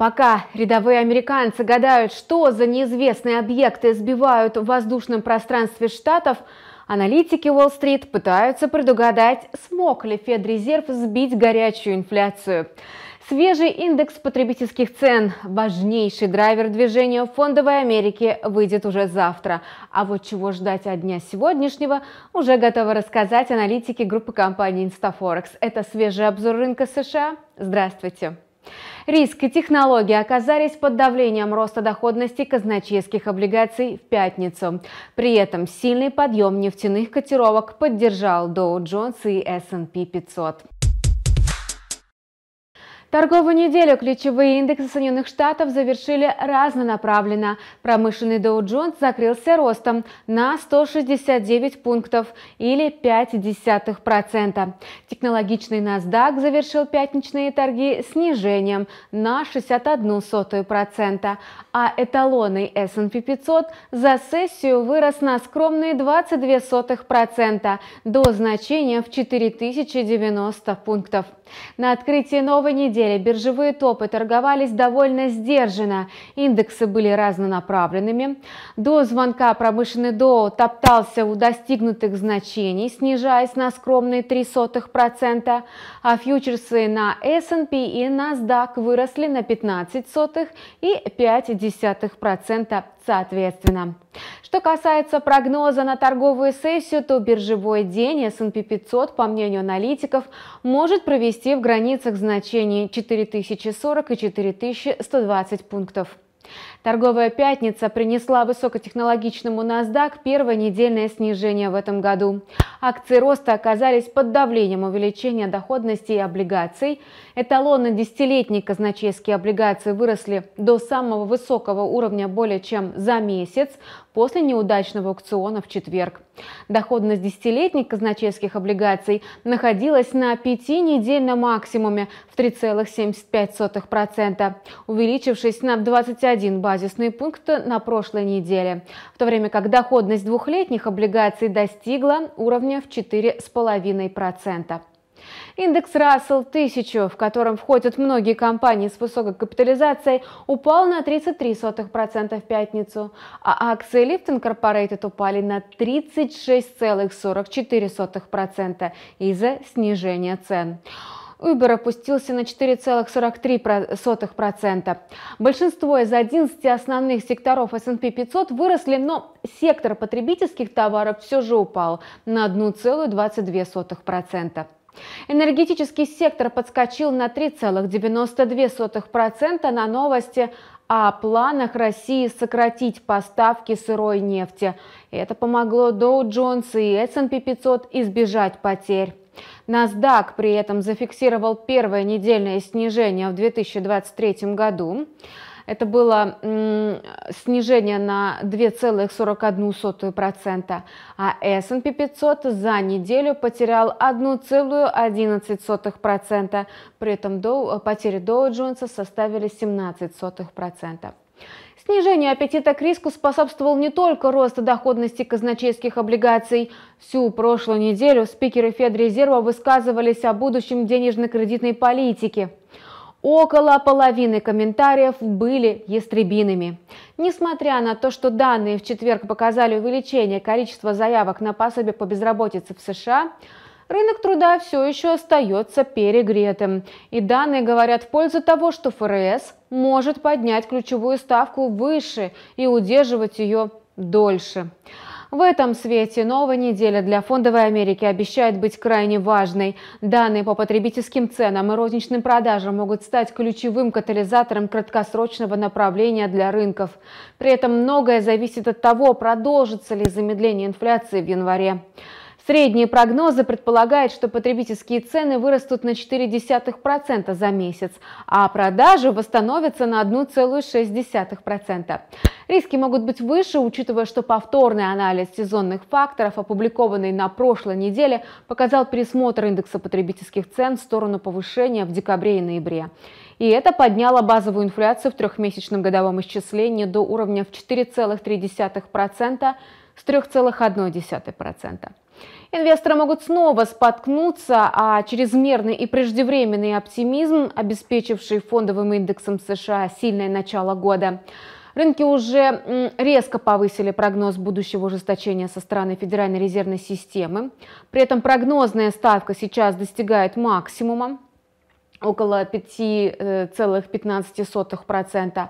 Пока рядовые американцы гадают, что за неизвестные объекты сбивают в воздушном пространстве штатов, аналитики Уолл-стрит пытаются предугадать, смог ли Федрезерв сбить горячую инфляцию. Свежий индекс потребительских цен, важнейший драйвер движения фондовой Америки, выйдет уже завтра. А вот чего ждать от дня сегодняшнего, уже готовы рассказать аналитики группы компаний Instaforex. Это свежий обзор рынка США. Здравствуйте! Здравствуйте! Риск и технологии оказались под давлением роста доходности казначейских облигаций в пятницу. При этом сильный подъем нефтяных котировок поддержал Dow Jones и S&P 500. Торговую неделю ключевые индексы Соединенных Штатов завершили разнонаправленно. Промышленный Dow Jones закрылся ростом на 169 пунктов или 0,5%. Технологичный NASDAQ завершил пятничные торги снижением на 61%, а эталонный S&P 500 за сессию вырос на скромные 22% до значения в 4090 пунктов. На открытии новой недели биржевые топы торговались довольно сдержанно. Индексы были разнонаправленными. До звонка промышленный Доу топтался у достигнутых значений, снижаясь на скромные 0,03%, а фьючерсы на S&P и NASDAQ а выросли на 0,15 и 0,5% соответственно. Что касается прогноза на торговую сессию, то биржевой день S&P 500, по мнению аналитиков, может провести в границах значений 4040 и 4120 пунктов. Торговая пятница принесла высокотехнологичному NASDAQ первое недельное снижение в этом году. Акции роста оказались под давлением увеличения доходности и облигаций. Эталоны десятилетней казначейские облигации выросли до самого высокого уровня более чем за месяц после неудачного аукциона в четверг. Доходность десятилетних казначейских облигаций находилась на недельном максимуме в 3,75%, увеличившись на 21 базисный пункт на прошлой неделе, в то время как доходность двухлетних облигаций достигла уровня в 4,5%. Индекс Russell 1000, в котором входят многие компании с высокой капитализацией, упал на 33% в пятницу, а акции Lyft Incorporated упали на 36,44% из-за снижения цен. Uber опустился на 4,43%. Большинство из 11 основных секторов S&P 500 выросли, но сектор потребительских товаров все же упал на 1,22%. Энергетический сектор подскочил на 3,92% на новости о планах России сократить поставки сырой нефти. Это помогло Dow Jones и S&P 500 избежать потерь. NASDAQ при этом зафиксировал первое недельное снижение в 2023 году. Это было снижение на 2,41%, а S&P 500 за неделю потерял 1,11%, при этом до, э, потери Dow Jones составили 17%. Снижению аппетита к риску способствовал не только рост доходности казначейских облигаций. Всю прошлую неделю спикеры Федрезерва высказывались о будущем денежно-кредитной политики. Около половины комментариев были ястребиными. Несмотря на то, что данные в четверг показали увеличение количества заявок на пособие по безработице в США, рынок труда все еще остается перегретым. И данные говорят в пользу того, что ФРС может поднять ключевую ставку выше и удерживать ее дольше. В этом свете новая неделя для фондовой Америки обещает быть крайне важной. Данные по потребительским ценам и розничным продажам могут стать ключевым катализатором краткосрочного направления для рынков. При этом многое зависит от того, продолжится ли замедление инфляции в январе. Средние прогнозы предполагают, что потребительские цены вырастут на 0,4% за месяц, а продажи восстановятся на 1,6%. Риски могут быть выше, учитывая, что повторный анализ сезонных факторов, опубликованный на прошлой неделе, показал пересмотр индекса потребительских цен в сторону повышения в декабре и ноябре. И это подняло базовую инфляцию в трехмесячном годовом исчислении до уровня в 4,3% с 3,1%. Инвесторы могут снова споткнуться, а чрезмерный и преждевременный оптимизм, обеспечивший фондовым индексом США сильное начало года. Рынки уже резко повысили прогноз будущего ужесточения со стороны Федеральной резервной системы. При этом прогнозная ставка сейчас достигает максимума около 5,15%.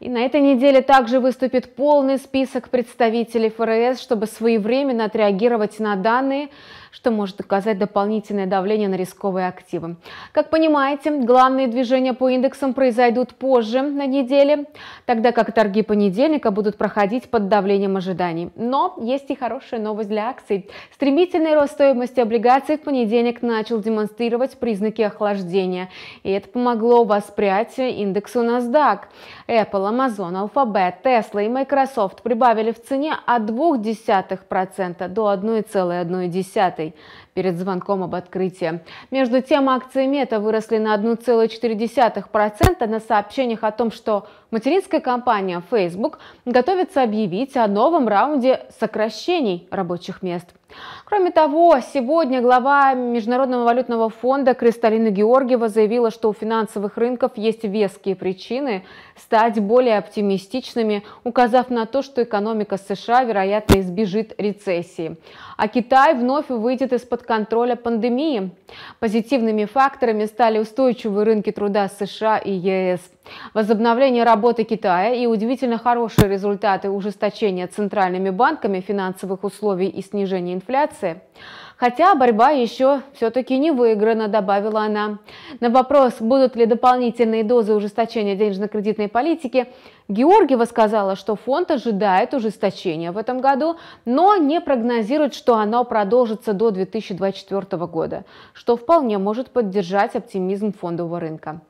И на этой неделе также выступит полный список представителей ФРС, чтобы своевременно отреагировать на данные, что может оказать дополнительное давление на рисковые активы. Как понимаете, главные движения по индексам произойдут позже на неделе, тогда как торги понедельника будут проходить под давлением ожиданий. Но есть и хорошая новость для акций. Стремительный рост стоимости облигаций в понедельник начал демонстрировать признаки охлаждения, и это помогло воспрять индексу NASDAQ. Apple, Amazon, Alphabet, Tesla и Microsoft прибавили в цене от 0,2% до 1,1% пятой перед звонком об открытии. Между тем, акции Мета выросли на 1,4% на сообщениях о том, что Материнская компания Facebook готовится объявить о новом раунде сокращений рабочих мест. Кроме того, сегодня глава Международного валютного фонда Кристалина Георгиева заявила, что у финансовых рынков есть веские причины стать более оптимистичными, указав на то, что экономика США, вероятно, избежит рецессии. А Китай вновь выйдет из-под контроля пандемии. Позитивными факторами стали устойчивые рынки труда США и ЕС, Возобновление работы Китая и удивительно хорошие результаты ужесточения центральными банками финансовых условий и снижения инфляции – Хотя борьба еще все-таки не выиграна, добавила она. На вопрос, будут ли дополнительные дозы ужесточения денежно-кредитной политики, Георгиева сказала, что фонд ожидает ужесточения в этом году, но не прогнозирует, что оно продолжится до 2024 года, что вполне может поддержать оптимизм фондового рынка.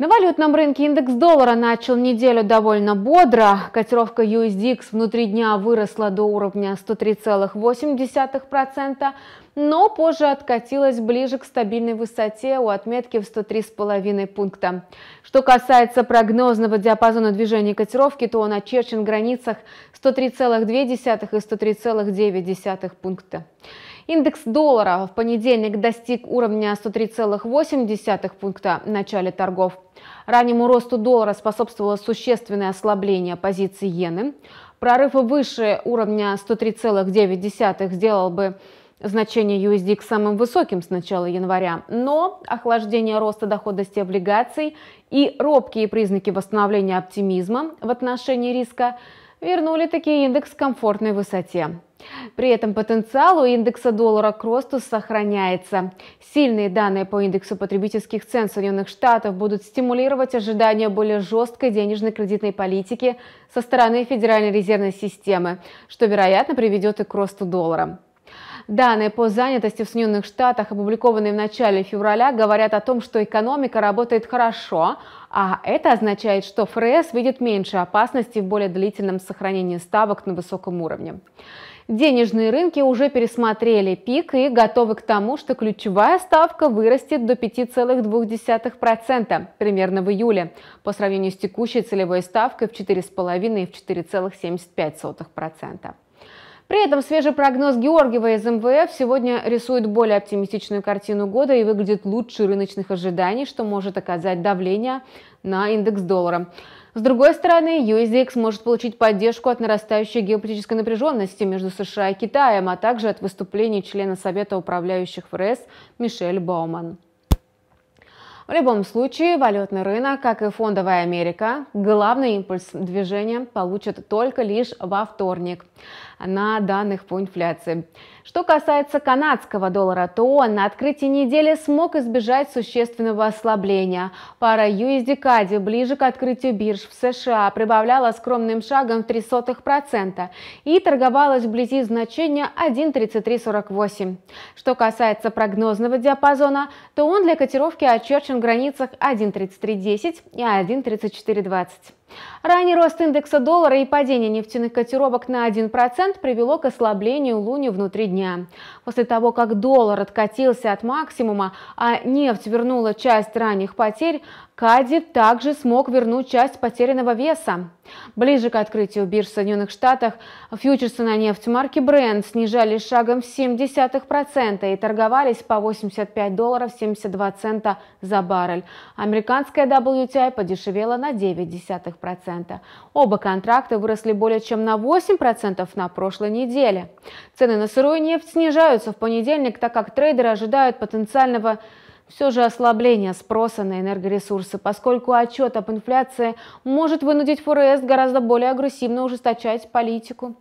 На валютном рынке индекс доллара начал неделю довольно бодро. Котировка USDX внутри дня выросла до уровня 103,8%, но позже откатилась ближе к стабильной высоте у отметки в 103,5 пункта. Что касается прогнозного диапазона движения котировки, то он очерчен в границах 103,2 и 103,9 пункта. Индекс доллара в понедельник достиг уровня 103,8 пункта в начале торгов. Раннему росту доллара способствовало существенное ослабление позиции иены. Прорыв выше уровня 103,9 сделал бы значение USD к самым высоким с начала января, но охлаждение роста доходности облигаций и робкие признаки восстановления оптимизма в отношении риска вернули такие индекс к комфортной высоте. При этом потенциал у индекса доллара к росту сохраняется. Сильные данные по индексу потребительских цен Соединенных Штатов будут стимулировать ожидания более жесткой денежно-кредитной политики со стороны Федеральной резервной системы, что, вероятно, приведет и к росту доллара. Данные по занятости в Соединенных Штатах, опубликованные в начале февраля, говорят о том, что экономика работает хорошо, а это означает, что ФРС видит меньше опасности в более длительном сохранении ставок на высоком уровне. Денежные рынки уже пересмотрели пик и готовы к тому, что ключевая ставка вырастет до 5,2% примерно в июле по сравнению с текущей целевой ставкой в 4,5 и в 4,75%. При этом свежий прогноз Георгиева из МВФ сегодня рисует более оптимистичную картину года и выглядит лучше рыночных ожиданий, что может оказать давление на индекс доллара. С другой стороны, USDX может получить поддержку от нарастающей геополитической напряженности между США и Китаем, а также от выступлений члена Совета управляющих ФРС Мишель Бауман. В любом случае, валютный рынок, как и фондовая Америка, главный импульс движения получат только лишь во вторник на данных по инфляции. Что касается канадского доллара, то он на открытии недели смог избежать существенного ослабления. Пара USD-CAD ближе к открытию бирж в США прибавляла скромным шагом в 0,03% и торговалась вблизи значения 1,3348. Что касается прогнозного диапазона, то он для котировки очерчен в границах 1,3310 и 1,3420. Ранний рост индекса доллара и падение нефтяных котировок на 1% привело к ослаблению луни внутри дня. После того, как доллар откатился от максимума, а нефть вернула часть ранних потерь, Кади также смог вернуть часть потерянного веса. Ближе к открытию бирж в Соединенных Штатах фьючерсы на нефть марки Brent снижались шагом в 0,7% и торговались по 85 долларов 72 цента за баррель. Американская WTI подешевела на 0,9%. Оба контракта выросли более чем на 8% на прошлой неделе. Цены на сырую нефть снижаются в понедельник, так как трейдеры ожидают потенциального снижения все же ослабление спроса на энергоресурсы, поскольку отчет об инфляции может вынудить ФРС гораздо более агрессивно ужесточать политику.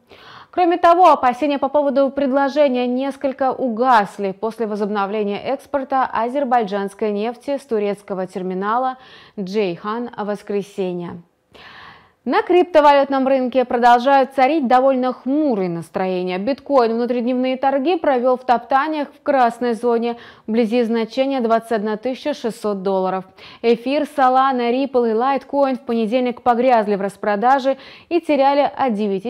Кроме того, опасения по поводу предложения несколько угасли после возобновления экспорта азербайджанской нефти с турецкого терминала Джейхан в воскресенье. На криптовалютном рынке продолжают царить довольно хмурые настроения. Биткоин внутридневные торги провел в топтаниях в красной зоне вблизи значения 21 600 долларов. Эфир, Solana, Ripple и Litecoin в понедельник погрязли в распродаже и теряли от 9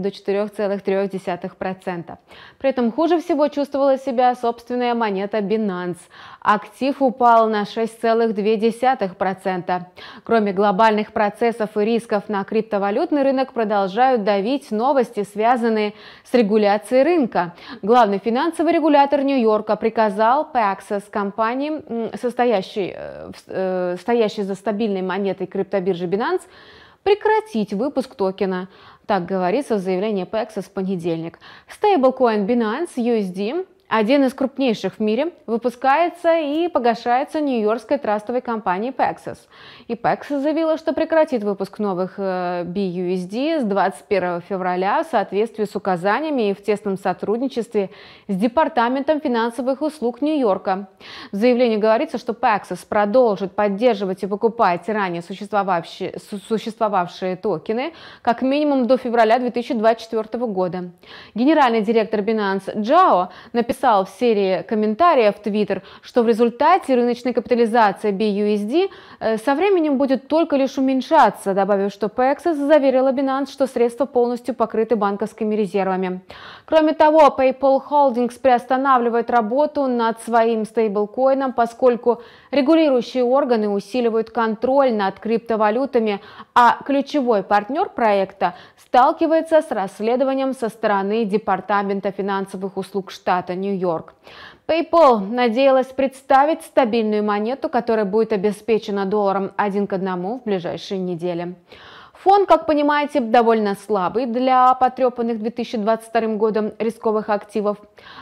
до 4,3%. При этом хуже всего чувствовала себя собственная монета Binance. Актив упал на 6,2%. Кроме глобальных процессов и рисков на криптовалютный рынок продолжают давить новости, связанные с регуляцией рынка. Главный финансовый регулятор Нью-Йорка приказал Paxos компании, состоящей, э, э, стоящей за стабильной монетой криптобиржи Binance, прекратить выпуск токена. Так говорится в заявлении Paxos в понедельник. Стейблкоин Binance USD один из крупнейших в мире, выпускается и погашается нью-йоркской трастовой компанией Paxos. И Paxos заявила, что прекратит выпуск новых BUSD э, с 21 февраля в соответствии с указаниями и в тесном сотрудничестве с Департаментом финансовых услуг Нью-Йорка. В заявлении говорится, что Paxos продолжит поддерживать и покупать ранее существовавшие, существовавшие токены как минимум до февраля 2024 года. Генеральный директор Binance Джао написал написал в серии комментариев в Твиттер, что в результате рыночная капитализация BUSD э, со временем будет только лишь уменьшаться, добавив, что Paxos заверила Binance, что средства полностью покрыты банковскими резервами. Кроме того, PayPal Holdings приостанавливает работу над своим стейблкоином, поскольку регулирующие органы усиливают контроль над криптовалютами, а ключевой партнер проекта сталкивается с расследованием со стороны Департамента финансовых услуг штата нью Нью-Йорк. PayPal надеялась представить стабильную монету, которая будет обеспечена долларом один к одному в ближайшие недели. Фон, как понимаете, довольно слабый для потрепанных 2022 годом рисковых активов.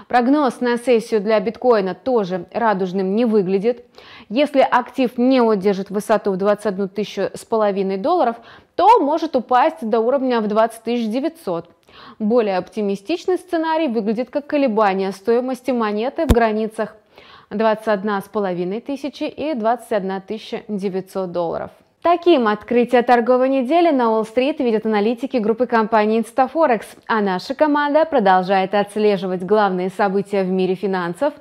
Прогноз на сессию для биткоина тоже радужным не выглядит. Если актив не удержит высоту в 21 тысячу с половиной долларов, то может упасть до уровня в 20 900. Более оптимистичный сценарий выглядит как колебание стоимости монеты в границах 21,5 тысячи и 21 900 долларов. Таким открытие торговой недели на Уолл-стрит видят аналитики группы компании InstaForex, а наша команда продолжает отслеживать главные события в мире финансов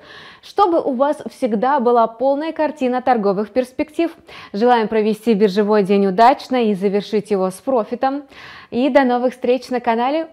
чтобы у вас всегда была полная картина торговых перспектив. Желаем провести биржевой день удачно и завершить его с профитом. И до новых встреч на канале.